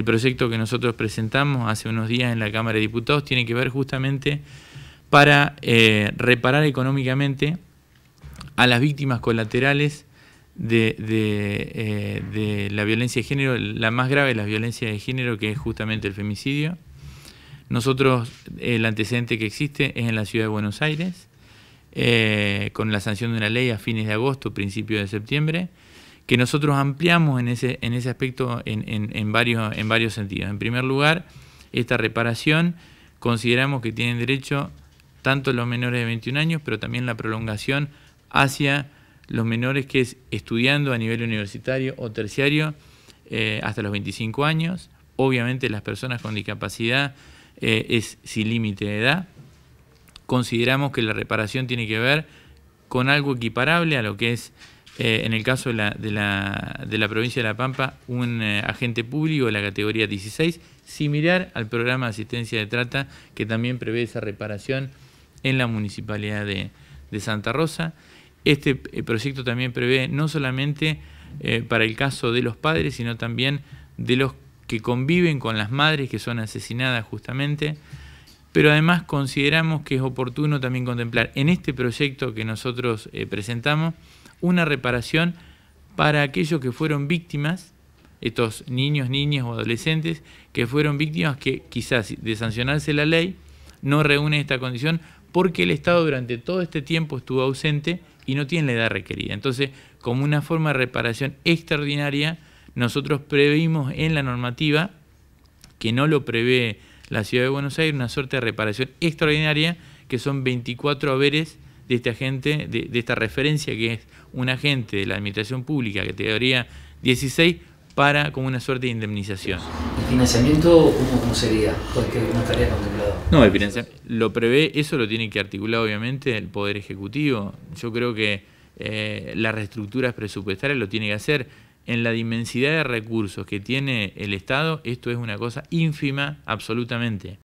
El proyecto que nosotros presentamos hace unos días en la Cámara de Diputados tiene que ver justamente para eh, reparar económicamente a las víctimas colaterales eh, de, la violencia de género, la más grave de la violencia de género, que es justamente el femicidio. Nosotros, el antecedente que existe es en la ciudad de Buenos Aires, eh, con la sanción de una ley a fines de agosto, principio de septiembre, que nosotros ampliamos en ese, en ese aspecto en, varios, en varios sentidos. En primer lugar, esta reparación consideramos que tienen derecho tanto los menores de 21 años, pero también la prolongación hacia los menores que es estudiando a nivel universitario o terciario eh, hasta los 25 años. Obviamente las personas con discapacidad eh, es sin límite de edad. Consideramos que la reparación tiene que ver con algo equiparable a lo que es eh, en el caso de la, provincia de La Pampa, un eh, agente público de la categoría 16, similar al programa de asistencia de trata que también prevé esa reparación en la municipalidad de, Santa Rosa. Este eh, proyecto también prevé no solamente para el caso de los padres, sino también de los que conviven con las madres que son asesinadas justamente, pero además consideramos que es oportuno también contemplar en este proyecto que nosotros presentamos, una reparación para aquellos que fueron víctimas, estos niños, niñas o adolescentes que fueron víctimas que quizás de sancionarse la ley no reúne esta condición porque el Estado durante todo este tiempo estuvo ausente y no tiene la edad requerida. Entonces, como una forma de reparación extraordinaria, nosotros previmos en la normativa, que no lo prevé la Ciudad de Buenos Aires, una suerte de reparación extraordinaria, que son 24 haberes de este agente, de, esta referencia que es un agente de la administración pública, que daría 16, para como una suerte de indemnización. ¿El financiamiento cómo, sería? Porque no estaría contemplado. No, el financiamiento lo prevé, eso lo tiene que articular obviamente el Poder Ejecutivo. Yo creo que eh, las reestructuras presupuestarias lo tiene que hacer. En la dimensidad de recursos que tiene el Estado, esto es una cosa ínfima absolutamente.